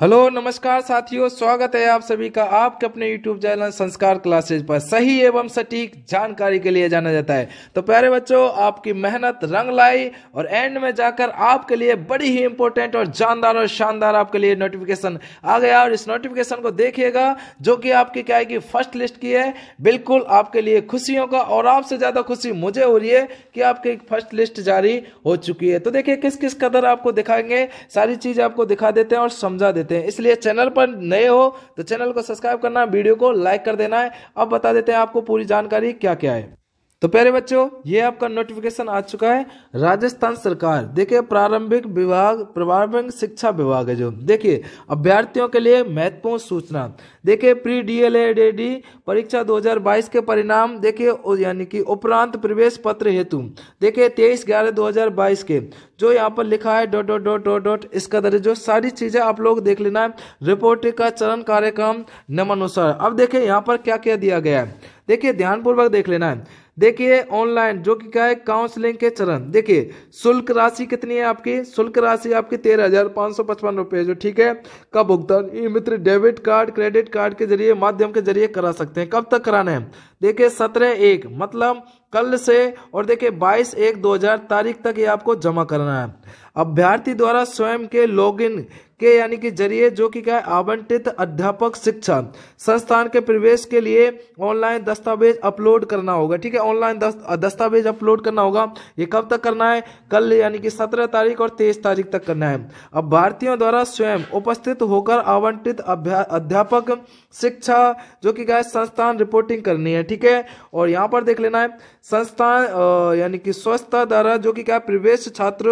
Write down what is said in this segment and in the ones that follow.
hello नमस्कार साथियों स्वागत है आप सभी का आपके अपने यूट्यूब चैनल संस्कार क्लासेज पर सही एवं सटीक जानकारी के लिए जाना जाता है तो प्यारे बच्चों आपकी मेहनत रंग लाई और एंड में जाकर आपके लिए बड़ी ही इंपॉर्टेंट और जानदार और शानदार आपके लिए नोटिफिकेशन आ गया और इस नोटिफिकेशन को देखिएगा जो कि आपकी क्या है कि फर्स्ट लिस्ट की है बिल्कुल आपके लिए खुशियों का और आपसे ज़्यादा खुशी मुझे हो रही है कि आपकी फर्स्ट लिस्ट जारी हो चुकी है तो देखिये किस किस कदर आपको दिखाएंगे सारी चीज़ आपको दिखा देते हैं और समझा देते देते हैं इसलिए चैनल पर नए हो तो चैनल को सब्सक्राइब करना वीडियो को लाइक कर देना है अब बता देते हैं आपको पूरी जानकारी क्या क्या है तो प्यारे बच्चों ये आपका नोटिफिकेशन आ चुका है राजस्थान सरकार देखिए प्रारंभिक विभाग प्रारंभिक शिक्षा विभाग है जो देखिए अभ्यर्थियों के लिए महत्वपूर्ण सूचना देखिए प्री डी परीक्षा 2022 के परिणाम देखिए यानी कि उपरांत प्रवेश पत्र हेतु देखिए तेईस ग्यारह दो के जो यहाँ पर लिखा है डॉट डॉट डॉट डॉट इसका दर्ज जो सारी चीजें आप लोग देख लेना है रिपोर्टिंग का चरण कार्यक्रम नियमानुसार अब देखिये यहाँ पर क्या क्या दिया गया है देखिए ध्यानपूर्वक देख लेना है देखिए ऑनलाइन जो कि क्या है काउंसलिंग के चरण देखिए शुल्क राशि कितनी है आपकी शुल्क राशि आपकी तेरह हजार पाँच सौ पचपन रुपये जो ठीक है कब भुगतान E-Mitra debit card credit card के जरिए माध्यम के जरिए करा सकते हैं कब तक कराना है देखिए सत्रह एक मतलब कल से और देखिए 22 एक 2000 तारीख तक ये आपको जमा करना है अभ्यर्थी द्वारा स्वयं के लॉगिन के यानी कि जरिए जो कि क्या है आवंटित अध्यापक शिक्षा संस्थान के प्रवेश के लिए ऑनलाइन दस्तावेज अपलोड करना होगा ठीक है ऑनलाइन दस्तावेज अपलोड करना होगा ये कब तक करना है कल यानी कि सत्रह तारीख और तेईस तारीख तक करना है अब भारतीयों द्वारा स्वयं उपस्थित होकर आवंटित अध्यापक शिक्षा जो कि क्या संस्थान रिपोर्टिंग करनी है ठीक है और यहाँ पर देख लेना है संस्था यानी कि संस्था द्वारा जो कि क्या प्रवेश छात्र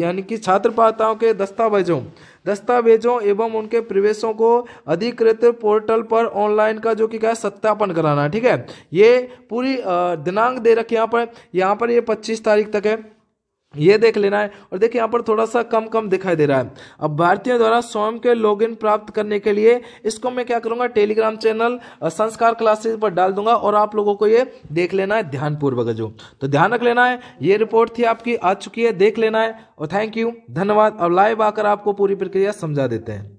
यानी कि छात्र पाताओं के दस्तावेजों दस्तावेजों एवं उनके प्रवेशों को अधिकृत पोर्टल पर ऑनलाइन का जो कि क्या सत्यापन कराना ठीक है ये पूरी दिनांक दे रखी यहाँ पर यहाँ पर ये पच्चीस तारीख तक है ये देख लेना है और देखिए यहाँ पर थोड़ा सा कम कम दिखाई दे रहा है अब भारतीय द्वारा स्वयं के लॉगिन प्राप्त करने के लिए इसको मैं क्या करूंगा टेलीग्राम चैनल संस्कार क्लासेस पर डाल दूंगा और आप लोगों को ये देख लेना है ध्यानपूर्वक जो तो ध्यान रख लेना है ये रिपोर्ट थी आपकी आ चुकी है देख लेना है और थैंक यू धन्यवाद और लाइव आकर आपको पूरी प्रक्रिया समझा देते हैं